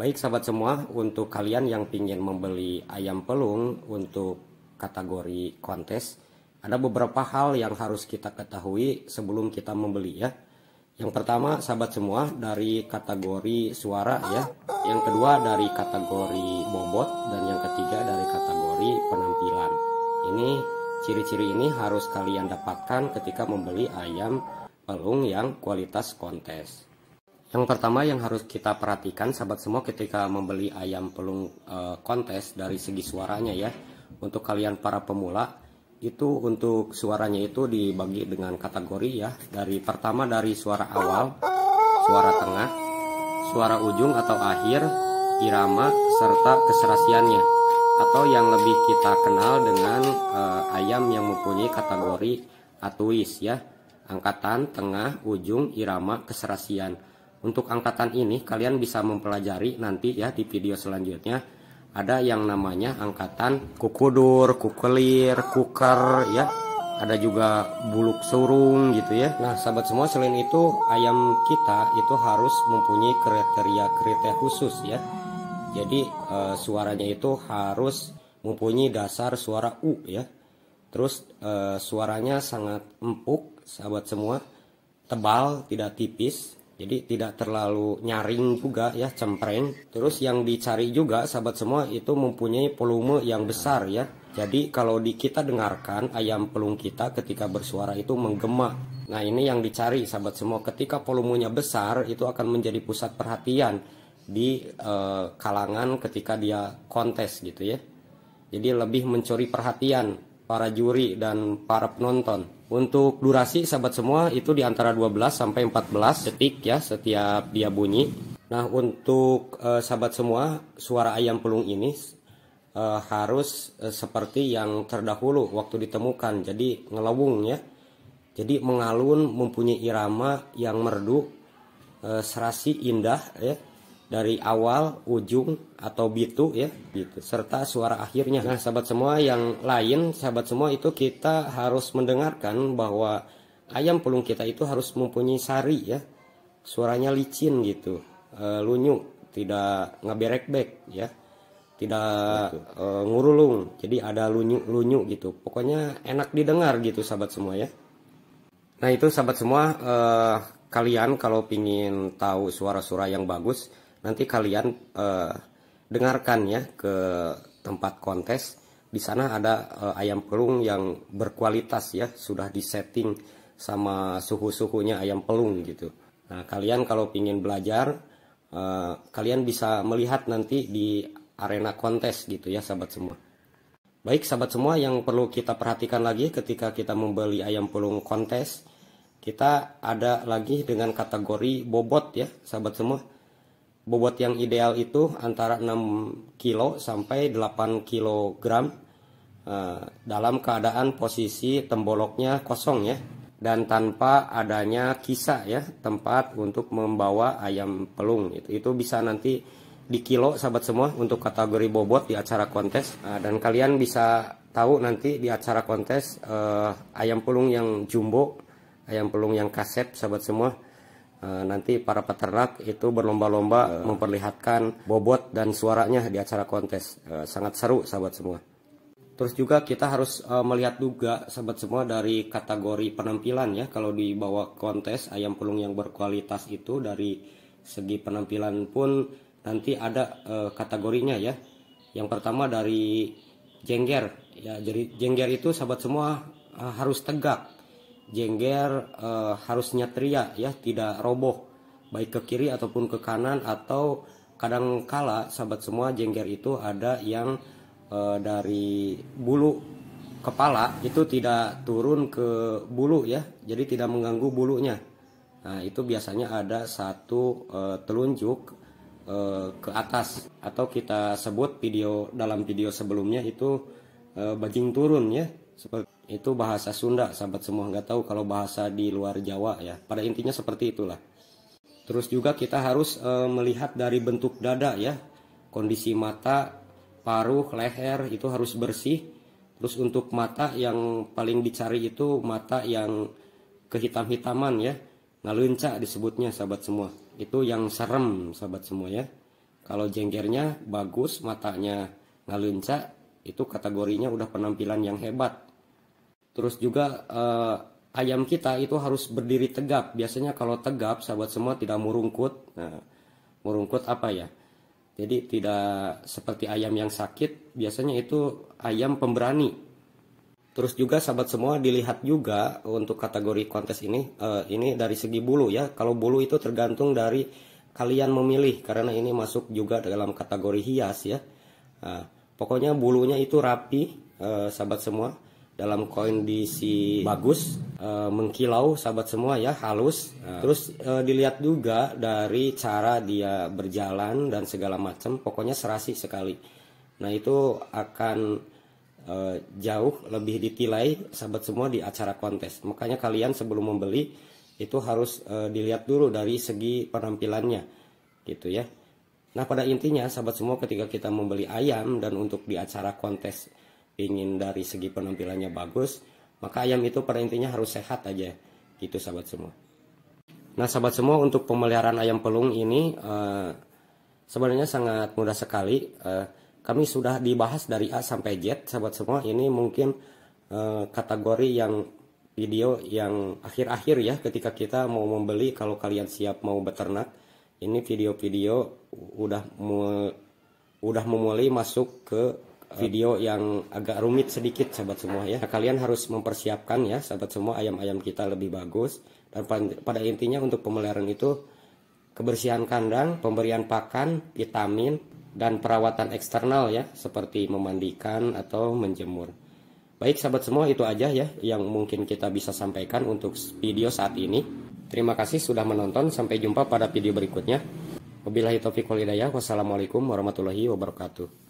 Baik sahabat semua, untuk kalian yang ingin membeli ayam pelung untuk kategori kontes, ada beberapa hal yang harus kita ketahui sebelum kita membeli ya. Yang pertama sahabat semua dari kategori suara ya, yang kedua dari kategori bobot dan yang ketiga dari kategori penampilan. Ini ciri-ciri ini harus kalian dapatkan ketika membeli ayam pelung yang kualitas kontes. Yang pertama yang harus kita perhatikan sahabat semua ketika membeli ayam pelung e, kontes dari segi suaranya ya. Untuk kalian para pemula itu untuk suaranya itu dibagi dengan kategori ya. Dari pertama dari suara awal, suara tengah, suara ujung atau akhir, irama serta keserasiannya. Atau yang lebih kita kenal dengan e, ayam yang mempunyai kategori atuis ya. Angkatan, tengah, ujung, irama, keserasian untuk angkatan ini kalian bisa mempelajari nanti ya di video selanjutnya ada yang namanya angkatan kukudur, kukelir, kuker ya. Ada juga buluk surung gitu ya. Nah, sahabat semua selain itu ayam kita itu harus mempunyai kriteria-kriteria khusus ya. Jadi e, suaranya itu harus mempunyai dasar suara u ya. Terus e, suaranya sangat empuk, sahabat semua, tebal, tidak tipis jadi tidak terlalu nyaring juga ya cempreng terus yang dicari juga sahabat semua itu mempunyai volume yang besar ya jadi kalau di kita dengarkan ayam pelung kita ketika bersuara itu menggema nah ini yang dicari sahabat semua ketika volumenya besar itu akan menjadi pusat perhatian di eh, kalangan ketika dia kontes gitu ya jadi lebih mencuri perhatian para juri dan para penonton untuk durasi sahabat semua itu di antara 12 sampai 14 detik ya setiap dia bunyi. Nah untuk eh, sahabat semua suara ayam pelung ini eh, harus eh, seperti yang terdahulu waktu ditemukan. Jadi ngelawung ya. Jadi mengalun mempunyai irama yang merdu, eh, serasi indah ya dari awal, ujung atau bitu ya, gitu. Serta suara akhirnya. Nah, sahabat semua yang lain, sahabat semua itu kita harus mendengarkan bahwa ayam pelung kita itu harus mempunyai sari ya. Suaranya licin gitu, e, eh, lunyuk, tidak ngeberek-bek ya. Tidak e, ngurulung. Jadi ada lunyu-lunyu gitu. Pokoknya enak didengar gitu sahabat semua ya. Nah, itu sahabat semua e, kalian kalau pingin tahu suara-suara yang bagus nanti kalian uh, dengarkan ya ke tempat kontes di sana ada uh, ayam pelung yang berkualitas ya sudah disetting sama suhu-suhunya ayam pelung gitu nah kalian kalau ingin belajar uh, kalian bisa melihat nanti di arena kontes gitu ya sahabat semua baik sahabat semua yang perlu kita perhatikan lagi ketika kita membeli ayam pelung kontes kita ada lagi dengan kategori bobot ya sahabat semua bobot yang ideal itu antara 6 kilo sampai 8 kg uh, dalam keadaan posisi temboloknya kosong ya dan tanpa adanya kisah ya tempat untuk membawa ayam pelung itu itu bisa nanti di kilo sahabat semua untuk kategori bobot di acara kontes nah, dan kalian bisa tahu nanti di acara kontes eh, ayam pelung yang jumbo ayam pelung yang kasep sahabat semua Eh, nanti para peternak itu berlomba-lomba eh. memperlihatkan bobot dan suaranya di acara kontes. Eh, sangat seru sahabat semua. Terus juga kita harus melihat juga sahabat semua dari kategori penampilan ya. Kalau bawah kontes ayam pelung yang berkualitas itu dari segi penampilan pun nanti ada kategorinya ya. Yang pertama dari jengger. Ya, jadi jengger itu sahabat semua harus tegak jengger e, harusnya teriak ya tidak roboh baik ke kiri ataupun ke kanan atau kadang kala sahabat semua jengger itu ada yang e, dari bulu kepala itu tidak turun ke bulu ya jadi tidak mengganggu bulunya nah itu biasanya ada satu e, telunjuk e, ke atas atau kita sebut video dalam video sebelumnya itu e, bajing turun ya seperti itu bahasa Sunda sahabat semua nggak tahu kalau bahasa di luar Jawa ya pada intinya seperti itulah terus juga kita harus e, melihat dari bentuk dada ya kondisi mata paruh leher itu harus bersih terus untuk mata yang paling dicari itu mata yang kehitam-hitaman ya ngalunca disebutnya sahabat semua itu yang serem sahabat semua ya kalau jenggernya bagus matanya ngalunca itu kategorinya udah penampilan yang hebat Terus juga uh, ayam kita itu harus berdiri tegap. Biasanya kalau tegap, sahabat semua tidak murungkut. Nah, murungkut apa ya? Jadi tidak seperti ayam yang sakit, biasanya itu ayam pemberani. Terus juga sahabat semua dilihat juga untuk kategori kontes ini, uh, ini dari segi bulu ya. Kalau bulu itu tergantung dari kalian memilih karena ini masuk juga dalam kategori hias ya. Uh, pokoknya bulunya itu rapi, uh, sahabat semua dalam kondisi bagus e, mengkilau sahabat semua ya halus ya. terus e, dilihat juga dari cara dia berjalan dan segala macam pokoknya serasi sekali nah itu akan eh, jauh lebih ditilai sahabat semua di acara kontes makanya kalian sebelum membeli itu harus dilihat dulu dari segi penampilannya gitu ya nah pada intinya sahabat semua ketika kita membeli ayam dan untuk di acara kontes ingin dari segi penampilannya bagus, maka ayam itu pada intinya harus sehat aja. Gitu sahabat semua. Nah sahabat semua untuk pemeliharaan ayam pelung ini uh, sebenarnya sangat mudah sekali. Uh, kami sudah dibahas dari A sampai Z sahabat semua. Ini mungkin uh, kategori yang video yang akhir-akhir ya ketika kita mau membeli kalau kalian siap mau beternak ini video-video udah udah memulai masuk ke video yang agak rumit sedikit sahabat semua ya. Kalian harus mempersiapkan ya sahabat semua ayam-ayam kita lebih bagus dan pada intinya untuk pemeliharaan itu kebersihan kandang, pemberian pakan, vitamin dan perawatan eksternal ya seperti memandikan atau menjemur. Baik sahabat semua itu aja ya yang mungkin kita bisa sampaikan untuk video saat ini. Terima kasih sudah menonton sampai jumpa pada video berikutnya. Wabillahi taufiq wal hidayah. Wassalamualaikum warahmatullahi wabarakatuh.